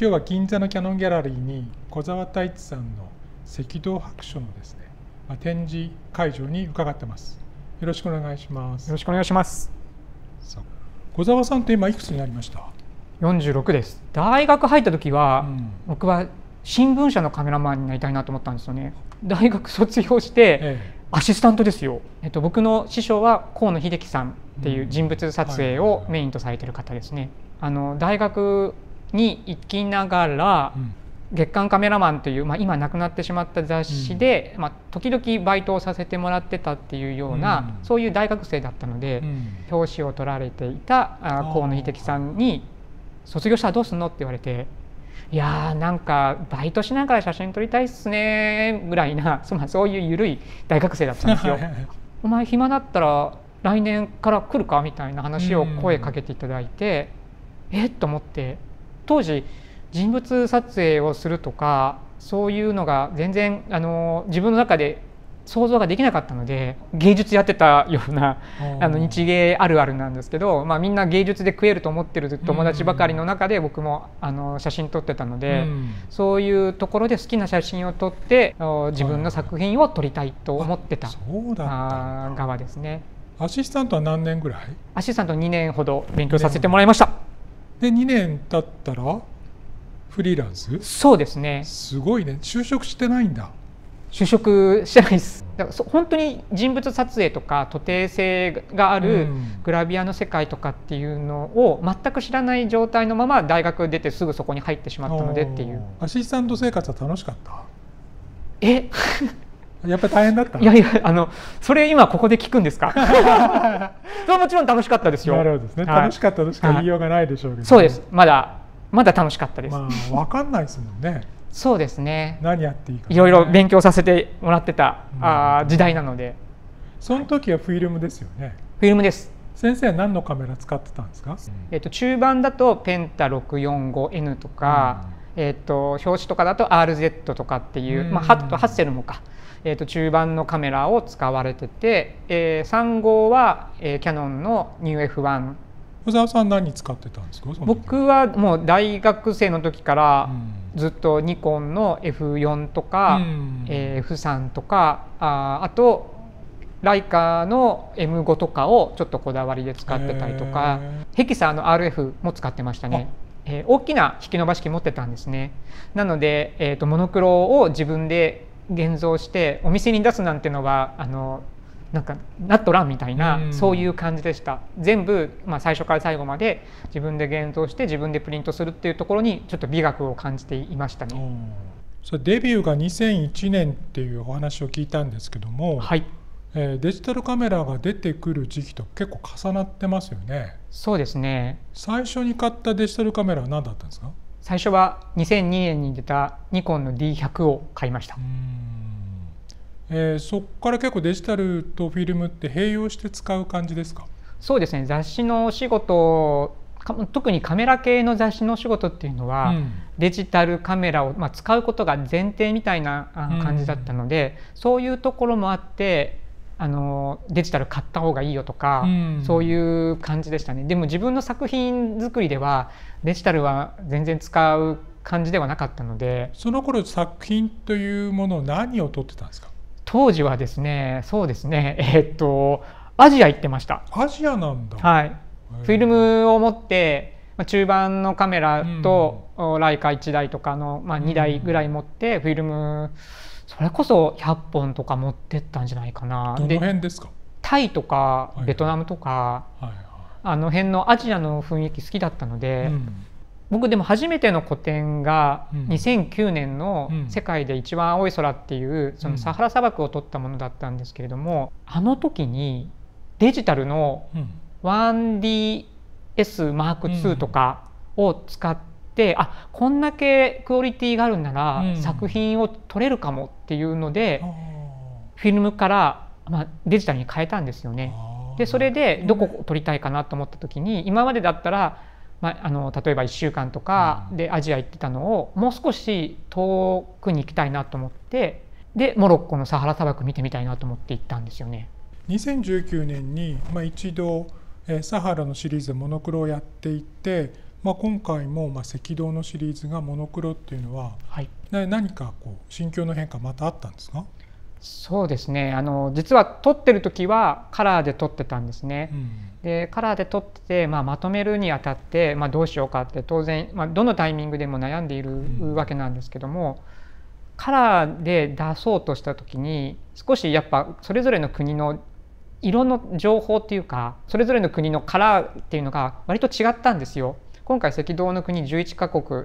今日は銀座のキャノンギャラリーに小沢太一さんの赤道白書のですね、まあ、展示会場に伺ってますよろしくお願いしますよろしくお願いします小沢さんって今いくつになりました46です大学入った時は、うん、僕は新聞社のカメラマンになりたいなと思ったんですよね大学卒業して、ええ、アシスタントですよ、えっと、僕の師匠は河野秀樹さんっていう人物撮影をメインとされてる方ですね、あの大学に行きながら、月刊カメラマンという、まあ、今亡くなってしまった雑誌で、まあ、時々バイトをさせてもらってたっていうような、そういう大学生だったので、表紙を取られていた河野秀樹さんに「卒業したらどうすんの?」って言われていやなんかバイトしながら写真撮りたいっすねぐらいなそ, まあ、そういう緩い大学生だったんですよ。お前暇だったら来年から来るかみたいな話を声かけていただいて、えっと思って当時人物撮影をするとかそういうのが全然あの自分の中で想像ができなかったので芸術やってたようなあの日芸あるあるなんですけど、まあ、みんな芸術で食えると思ってる友達ばかりの中で僕もあの写真撮ってたので、うん、そういうところで好きな写真を撮って自分の作品を撮りたいと思ってた側ですね。アシスタントは何年ぐらいアシスタント2年ほど勉強させてもらいました。で2年経ったらフリーランスそうですねすごいね就職してないんだ就職してないですだから本当に人物撮影とか徒弟性があるグラビアの世界とかっていうのを全く知らない状態のまま大学出てすぐそこに入ってしまったのでっていうアシスタント生活は楽しかったえやっぱり大変だったいやいやあのそれ今ここで聞くんですか それはもちろん楽しかったですよなるほどですね、楽しかったとしか言いようがないでしょうけど、ね、そうですまだまだ楽しかったです、まあ、分かんないですもんねそうですね何やっていいか、ね、いろいろ勉強させてもらってた、うん、あ時代なのでその時はフィルムですよね、フィルムです先生は何のカメラ使ってたんですか、えっと、中盤だとペンタ 645N とか、うん、えっと、表紙とかだと RZ とかっていう、うん、まあ、ハットハッセルもかえー、と中盤のカメラを使われてて、えー、3号は、えー、キャノンの NewF1 小沢さん何使ってたんですか僕はもう大学生の時からずっとニコンの F4 とか、うん、えー、F3 とかああとライカーの M5 とかをちょっとこだわりで使ってたりとかヘキサーの RF も使ってましたね。えー、大きな引き伸ばし器持ってたんですねなので、えーとモノクロを自分で現像してお店に出すなんてのはあのなんかなっとらんみたいな、そういう感じでした全部、まあ、最初から最後まで自分で現像して自分でプリントするっていうところにちょっと美学を感じていましたね。それデビューが2001年っていうお話を聞いたんですけども、はいえー、デジタルカメラが出てくる時期と結構重なってますよね。そうですね最初に買ったデジタルカメラは何だったんですか最初は2002年に出たニコンの D100 を買いました。えー、そこから結構デジタルとフィルムって併用して使う感じですかそうですね雑誌のお仕事特にカメラ系の雑誌のお仕事っていうのは、うん、デジタルカメラを、まあ、使うことが前提みたいな感じだったので、うん、そういうところもあってあのデジタル買った方がいいよとか、うん、そういう感じでしたねでも自分の作品作りではデジタルは全然使う感じではなかったのでその頃作品というもの何を撮ってたんですか当時はですねそうですねえー、っとアジア行ってましたアジアなんだはいフィルムを持って中盤のカメラとライカ1台とかの、まあ、2台ぐらい持ってフィルム、うんそれこそ100本とか持ってったんじゃないかなどの辺ですかタイとかベトナムとか、はいはいはい、あの辺のアジアの雰囲気好きだったので、うん、僕でも初めての個展が2009年の「世界で一番青い空」っていうそのサハラ砂漠を撮ったものだったんですけれども、うん、あの時にデジタルの 1DSM2 とかを使っててあこんだけクオリティがあるんなら、作品を撮れるかもっていうので、フィルムから、まあ、デジタルに変えたんですよね。でそれでどこを撮りたいかなと思った時に今までだったら、まあ、あの例えば1週間とかでアジア行ってたのをもう少し遠くに行きたいなと思ってでモロッコのサハラ砂漠見てみたいなと思って行ったんですよね。2019年に、まあ、一度、えサハラのシリーズモノクロをやっていてまあ、今回もまあ赤道のシリーズがモノクロっていうのは、はい、何かこう心境の変化またあったんですかそうですねあの実は撮ってる時はカラーで撮ってたんですね、うん、でカラーで撮ってて、まあ、まとめるにあたって、まあ、どうしようかって当然、まあ、どのタイミングでも悩んでいるわけなんですけども、うん、カラーで出そうとした時に少しやっぱそれぞれの国の色の情報っていうかそれぞれの国のカラーっていうのが割と違ったんですよ。今回赤道の国11カ国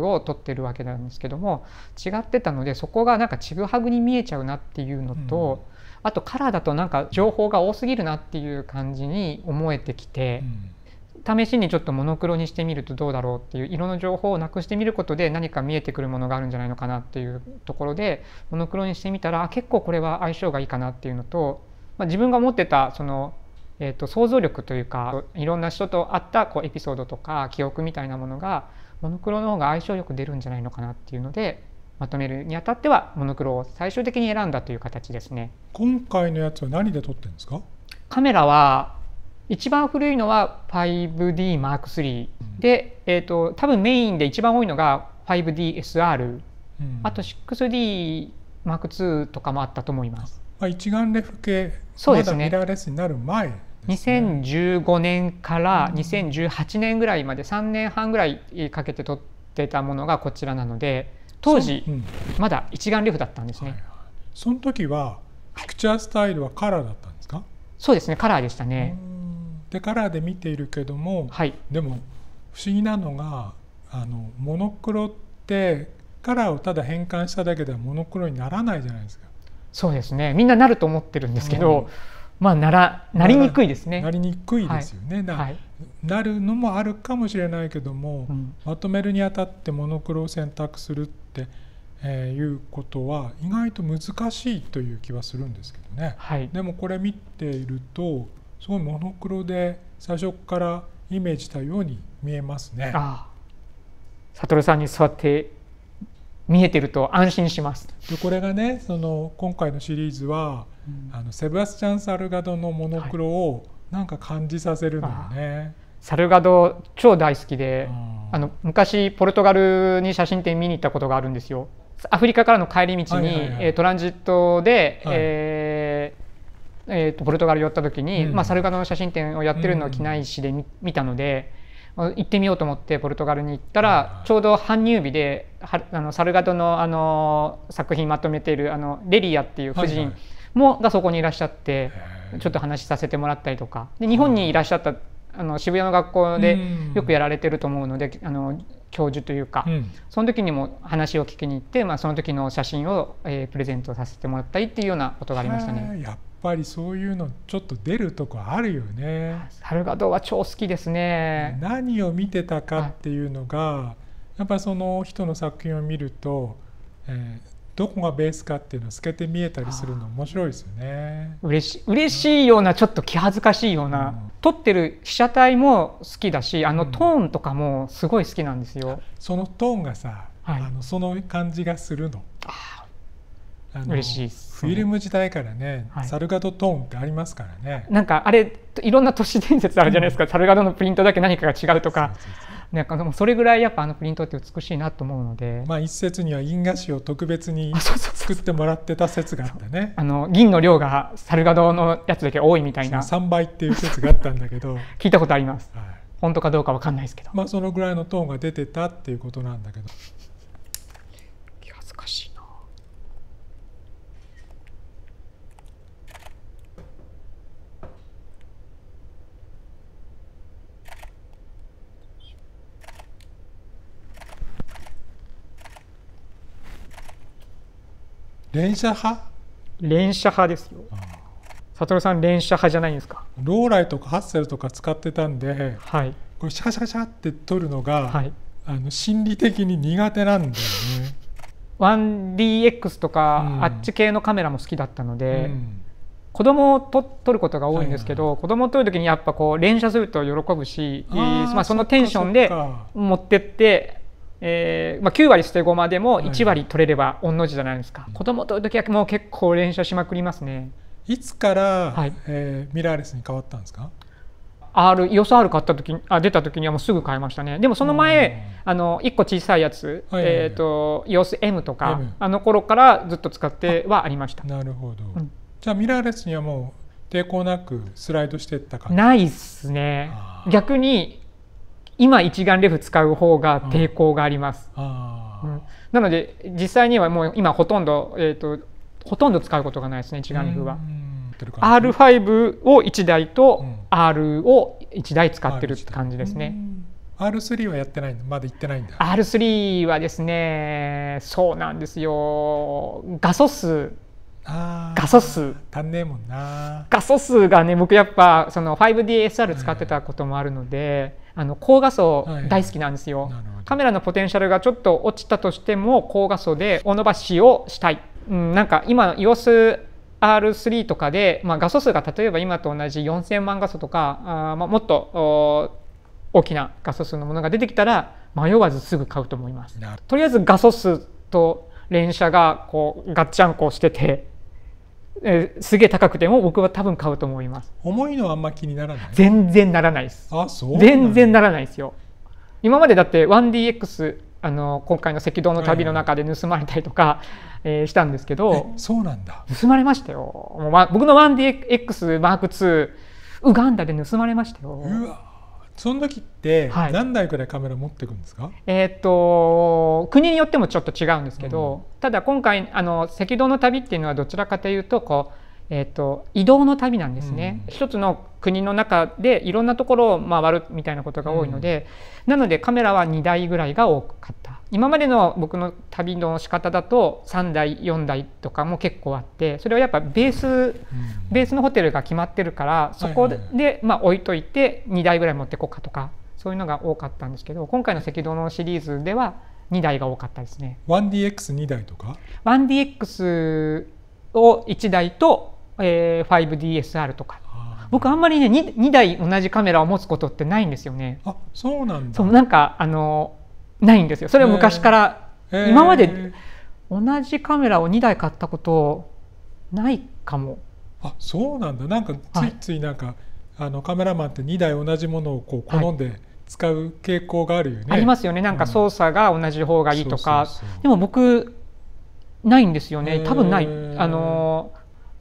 を取ってるわけなんですけども違ってたのでそこがなんかちぐはぐに見えちゃうなっていうのと、うん、あとカラーだとなんか情報が多すぎるなっていう感じに思えてきて。試しにちょっとモノクロにしてみるとどうだろうっていう色の情報をなくしてみることで何か見えてくるものがあるんじゃないのかなっていうところでモノクロにしてみたら結構これは相性がいいかなっていうのと、まあ、自分が持ってたそのえーと、想像力というかいろんな人と会ったこうエピソードとか記憶みたいなものがモノクロの方が相性よく出るんじゃないのかなっていうのでまとめるにあたってはモノクロを最終的に選んだという形ですね今回のやつは何で撮ってんですかカメラは一番古いのは 5DM3 で、えーと、と多分メインで一番多いのが 5DSR、うん、あと 6DM2 とかもあったと思います。まあ、一眼レフ系そうですね、ミラーレスになる前2015年から2018年ぐらいまで3年半ぐらいかけて撮ってたものがこちらなので当時まだ一眼レフだったんですね、はいはい、その時はピクチャースタイルはカラーだったんですかそうですねカラーでしたねでカラーで見ているけども、はい、でも不思議なのがあのモノクロってカラーをただ変換しただけではモノクロにならないじゃないですかそうですねみんななると思ってるんですけど、うんまあ、ならなりにくいですねなりにくいですよね、はい、なるのもあるかもしれないけども、うん、まとめるにあたってモノクロを選択するって、えいうことは意外と難しいという気はするんですけどね、はい、でもこれ見ているとすごいモノクロで最初からイメージしたように見えますね。ああさんに座って見えてると安心しますでこれがねその今回のシリーズはあのセバスチャン・サルガドのモノクロをなんか感じさせるのよね。はい、サルガド超大好きで、あの昔ポルトガルに写真展見に行ったことがあるんですよ。アフリカからの帰り道に、はいはい、トランジットで、はい、えーえーと、ポルトガル寄った時に、うん、まあ、サルガドの写真展をやってるのを機内市で見うん、見たので行ってみようと思ってポルトガルに行ったら、はいはい、ちょうど搬入日ではあのサルガドのあの作品まとめているあのレリアっていう夫人、はいはいもがそこにいらっしゃってちょっと話させてもらったりとかで日本にいらっしゃったあの渋谷の学校でよくやられてると思うので、あの教授というか、その時にも話を聞きに行って、まあ、その時の写真を、えー、プレゼントさせてもらったりっていうようなことがありましたね。やっぱりそういうのちょっと出るとこあるよね。サルガドは超好きですね。何を見てたかっていうのが、はい、やっぱその人の作品を見ると、えー、どこがベースかっていうの透けて見えたりするの面白いですよね嬉ししいようなちょっと気恥ずかしいような、うん、撮ってる被写体も好きだしあのトーンとかもすごい好きなんですよ、うん、そのトーンがさ、はい、あのその感じがするの。ああの嬉しい、フィルム時代からね、はい、サルガドトーンってありますからねなんかあれいろんな都市伝説あるじゃないですか、うん、サルガドのプリントだけ何かが違うとか。なんかでもそれぐらいやっぱあのプリントって美しいなと思うので、まあ、一説には銀河紙を特別に作ってもらってた説があったねあの銀の量がサルガドのやつだけ多いみたいな3倍っていう説があったんだけど 聞いたことあります、はい、本当かどうか分かんないですけど、まあ、そのぐらいのトーンが出てたっていうことなんだけど連射派連射派ですよ悟さん連射派じゃないんですかローライとかハッセルとか使ってたんで、はい、これシャシャシャって取るのが、はい、あの心理的に苦手なんだよね 1DX とか、うん、あっち系のカメラも好きだったので、うん、子供をと撮ることが多いんですけど、はいはい、子供を撮る時にやっぱこう連射すると喜ぶしまあ、そのテンションで持ってってえーまあ、9割捨て駒でも1割取れれば御の字じゃないですか、はい、子供と時はもう結構連射しまくりますねいつから、はいえー、ミラーレスに変わったんですか R 予算 R 買った時あ出た時にはもうすぐ買いましたねでもその前、あの1個小さいやつ、はいはいはい、えーと、と EOSM とか、M、あの頃からずっと使ってはありましたなるほど、うん、じゃあミラーレスにはもう抵抗なくスライドしてた感じないっすね逆に今一眼レフ使う方が抵抗があります。うん、なので実際にはもう今ほとんど、えーと、ほとんど使うことがないですね一眼レフは。R5 を1台と R を1台使ってるって感じですね。R3 はやってないのまだ行ってないんだ R3 はですねそうなんですよ画素数画素数画素数がね僕やっぱその 5DSR 使ってたこともあるので、あの高画素大好きなんですよ、カメラのポテンシャルがちょっと落ちたとしても高画素でお伸ばしをしたい、うん、なんか今 EOS R3 とかで、まあ、画素数が例えば今と同じ4000万画素とかあ、まあ、もっと大きな画素数のものが出てきたら迷わずすぐ買うと思いますとりあえず画素数と連写がこうガッチャンコしててえー、すげえ高くても僕は多分買うと思います重いのはあんま気にならない全然ならないですあそう全然ならないですよ今までだって 1DX あの今回の赤道の旅の中で盗まれたりとか、はいはい、えー、したんですけどそうなんだ盗まれましたよもう、ま、僕の 1DX マーク2ウガンダで盗まれましたようわその時って何台くらいカメラ持っていくんですか、はい、えー、っと国によってもちょっと違うんですけど、うん、ただ今回あの赤道の旅っていうのはどちらかというとこうえーと、移動の旅なんですね、うん、一つの国の中でいろんなところを回るみたいなことが多いので、うん、なのでカメラは2台ぐらいが多かった今までの僕の旅の仕方だと3台4台とかも結構あってそれはやっぱベース、うん、ベースのホテルが決まってるからそこで、まあ、置いといて2台ぐらい持ってこうかとかそういうのが多かったんですけど今回の赤道のシリーズでは2台が多かったですね。1DX2 台とか 1DX を1台とえー、5DSR とか僕あんまりね 2, 2台同じカメラを持つことってないんですよね。あそうなんだそうなんかあのないんですよそれは昔から、えー、今まで同じカメラを2台買ったことないかも。あそうなんだなんかついついなんか、はい、あのカメラマンって2台同じものをこう好んで、はい、使う傾向があるよね。ありますよねなんか操作が同じ方がいいとか、うん、でも僕ないんですよね多分ない。あの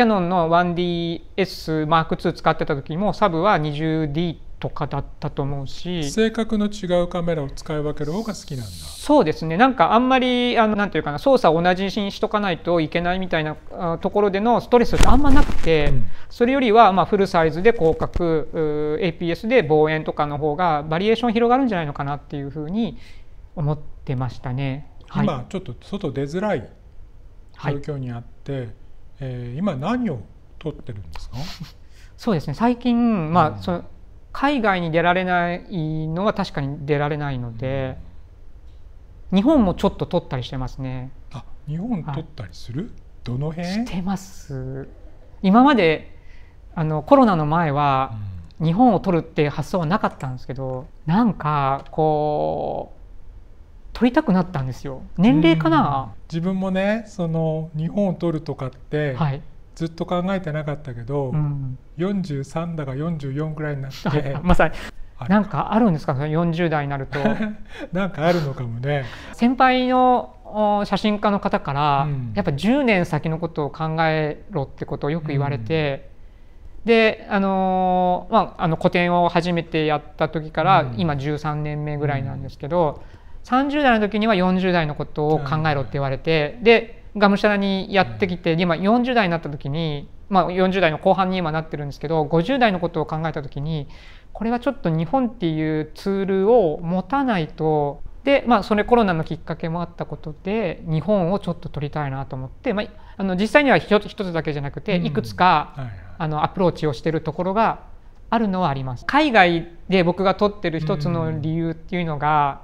キャノンの 1DSM2 使ってた時もサブは 20D とかだったと思うし性格の違うカメラを使い分ける方が好きなんだそうですねなんかあんまりあのなんていうかな操作を同じにしとかないといけないみたいなところでのストレスってあんまなくて、うん、それよりはまあフルサイズで広角 APS で望遠とかの方がバリエーション広がるんじゃないのかなっていうふうに思ってましたね。今、ちょっと外出づらい状況にあって、はいえー、今何を取ってるんですかそうですね最近、まあ、うん、その海外に出られないのは確かに出られないので、うん、日本もちょっと取ったりしてますね。あ日本取ったりする、どの辺してます今まであのコロナの前は、うん、日本を取るって発想はなかったんですけどなんかこう取りたくなったんですよ年齢かな、自分もねその日本を取るとかって、はい、ずっと考えてなかったけど、うん、43だが44ぐらいになってまさになんかあるんですかその40代になると なんかあるのかもね先輩の写真家の方から、うん、やっぱ10年先のことを考えろってことをよく言われて、うん、であのー、まあ、あの個展を初めてやった時から、今13年目ぐらいなんですけど、30代の時には40代のことを考えろって言われて、でがむしゃらにやってきて、今40代になった時に、まあ、40代の後半に今なってるんですけど50代のことを考えた時にこれはちょっと日本っていうツールを持たないとでまあそれコロナのきっかけもあったことで日本をちょっと取りたいなと思って、まあ、あの実際には一つだけじゃなくていくつか、あのアプローチをしてるところがあるのはあります。海外で僕が取ってる一つの理由っていうのが、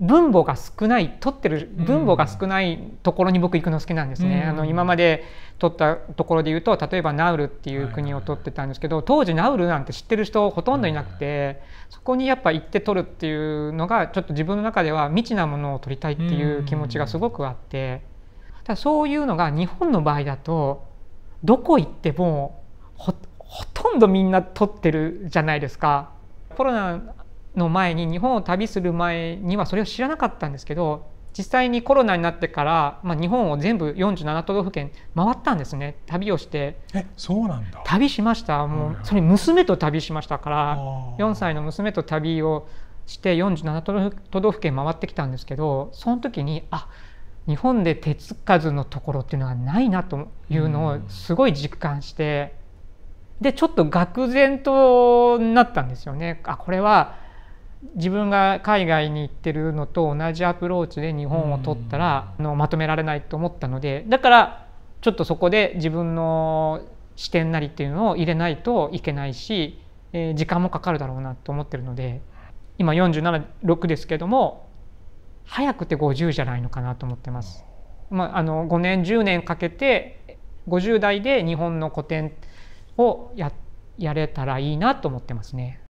分母が少ない取ってる分母が少ないところに僕行くの好きなんですね、うん、あの今まで取ったところで言うと例えばナウルっていう国を取ってたんですけど、はいはい、当時ナウルなんて知ってる人ほとんどいなくて、はいはい、そこにやっぱ行って取るっていうのがちょっと自分の中では未知なものを取りたいっていう気持ちがすごくあって、うん、ただそういうのが日本の場合だとどこ行ってもほとんどみんな取ってるじゃないですか。コロナの前に日本を旅する前にはそれを知らなかったんですけど実際にコロナになってから、まあ、日本を全部47都道府県回ったんですね旅をしてえそうなんだ旅しましたもうそれ娘と旅しましたから4歳の娘と旅をして47都道府県回ってきたんですけどその時にあ日本で手つかずのところっていうのはないなというのをすごい実感してでちょっと愕然となったんですよね。あこれは自分が海外に行ってるのと同じアプローチで日本を取ったら、うん、のまとめられないと思ったのでだからちょっとそこで自分の視点なりっていうのを入れないといけないし、えー、時間もかかるだろうなと思ってるので今476ですけども早くて50じゃないのかなと思ってます。まあ、あの5年10年かけて50代で日本の古典をややれたらいいなと思ってますね。